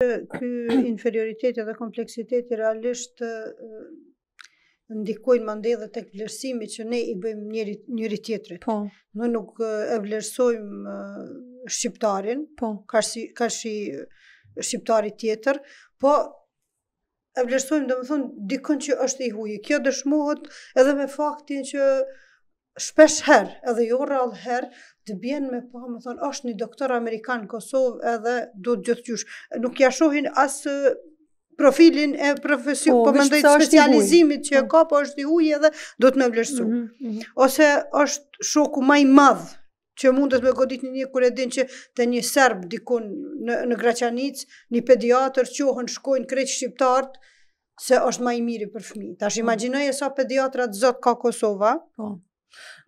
Ky inferioriteti dhe kompleksiteti realisht ndikojnë më ndej dhe tek vlerësimi që ne i bëjmë njëri, njëri tjetërit. Po. Në nuk e vlerësojmë shqiptarin, po. ka, shi, ka shqiptari tjetër, po e vlerësojmë dhe më thonë dikën që është i hujë. Kjo dëshmohet edhe me faktin që shpesh herë, edhe jo rrallë herë, të bjen me pa, më thonë, është një doktor Amerikanë në Kosovë edhe do të gjithqysh. Nuk ja shohin asë profilin e profesion, po, po mendoj specializimit që e ka, po është i ujë edhe do të me vlerësu. Mhm, mhm. Ose është shoku maj madhë që mund të me godit një një kuredin që të një serb dikun në Graçanic, një pediatër që ohën shkojnë krejtë shqiptartë, se është maj mirë për fëmi. Ta shë po. imaginoj e sa pediatrat zot ka Kosova. Po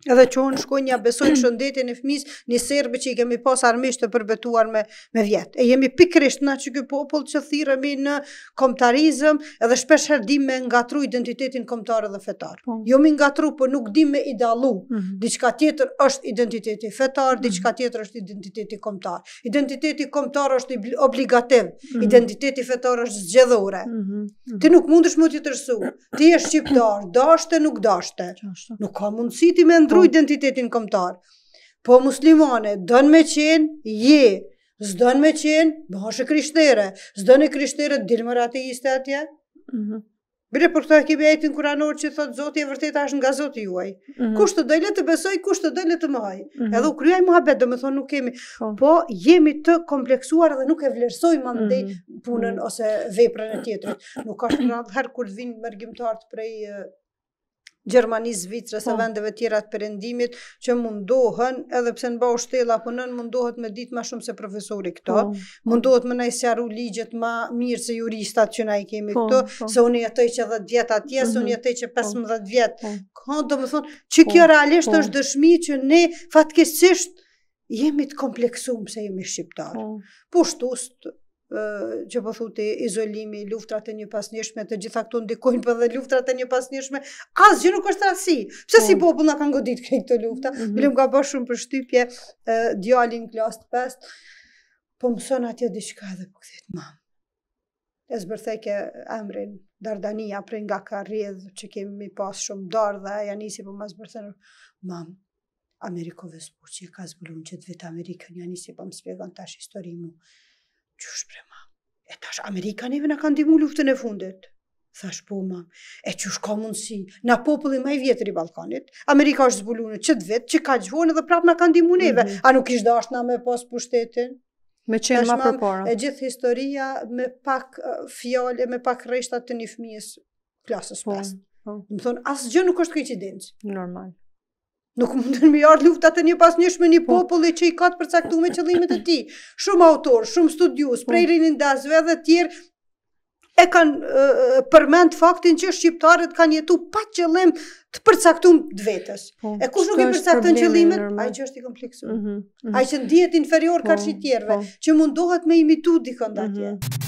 edhe që unë shkoj një shëndetin e fëmis një serbi që i kemi pas armisht të përbetuar me, me vjetë. E jemi pikrisht na që kjo popull që thiremi në komtarizm edhe shpesh dimë me ngatruj identitetin komtarë dhe fetar. Mm. Jo mi ngatru, po nuk di me idalu. Mm. Diçka tjetër është identiteti fetar, mm. diçka tjetër është identiteti komtar. Identiteti komtar është obligativ, mm. identiteti fetar është zgjedhore. Mm. Ti nuk mundesh më të tërsu. Ti je shqiptar, dashte nuk dashte. Nuk ka mundësi ti me ndru po. identitetin komtar. Po muslimane, dënë me qenë, je, zdënë me qenë, bëhashe krishtere, zdënë e krishtere, dilë më ratë i atje. Mhm. Bire, për këta kemi ajtin kuranor që thotë, zoti e vërtet ashtë nga zoti juaj. Mhm. kushtë të dëjle të besoj, kushtë të dëjle të mëhaj. Mhm. Edhe u kryaj më habet, dhe me thonë nuk kemi. Po. po, jemi të kompleksuar dhe nuk e vlerësoj më ndej punën ose veprën e tjetërit. Nuk ashtë në atëherë kur vinë mërgjimtartë prej Gjermani, Zvitrës e po. vendeve tjera të përendimit që mundohen, edhe pse në bau shtela punën, mundohet me ditë ma shumë se profesori këto, po, po. mundohet me nëjësjaru ligjet ma mirë se juristat që na i kemi po, këto, po, se unë jetoj që 10 vjetë atje, se unë jetoj mhm. që 15 po, vjetë. Po, ka, do më thonë, që kjo realisht po, është dëshmi që ne fatkesisht jemi të kompleksumë se jemi shqiptarë. Po, po që po thuti izolimi, luftrat e një pasnjeshme, të gjitha këtu ndikojnë për dhe luftrat e një pasnjeshme, asë gjë nuk është rasi, Pse si po. popull nga kanë godit këto lufta, mm -hmm. ka bërë shumë për shtypje, djallin klasë të pestë, po mëson atje diqka dhe po këtë të mamë. E së bërtheke emrin, dardania, prej nga ka rrjedhë, që kemi pas shumë dardhë, dhe janë nisi po ma së bërthenë, mamë, Amerikove ka zbulun që të vetë Amerikën, janë nisi po më spjegon tash qësh bre mam, e tash Amerikanive në kanë dimu luftën e fundet. Thash po mam, e qësh ka mundësi, na popullin ma i vjetër i Balkanit, Amerika është zbuluar në qëtë vetë që ka gjvonë dhe prapë në kanë dimu neve, mm -hmm. a nuk ishtë dashtë na me pas pushtetin? Me qenë ma përpora. E gjithë historia me pak fjale, me pak reshtat të një fëmijës klasës 5. Po, po. Më thonë, asë gjë nuk është kejqidencë. Normal. Nuk mund të më jart lufta e një pas një shumë po. një populli që i ka të përcaktu me qëllimet e ti. Shumë autor, shumë studius, prej po. rinin dasve dhe tjerë, e kanë përmend faktin që shqiptarët kanë jetu pa qëllim të përcaktu të vetës. Po, e ku shumë i përcaktu në qëllimet? A i që është i kompleksu. Mhm, mhm. A i që në inferior ka që tjerëve, që mundohet me imitu dikën da tjerë. Mhm.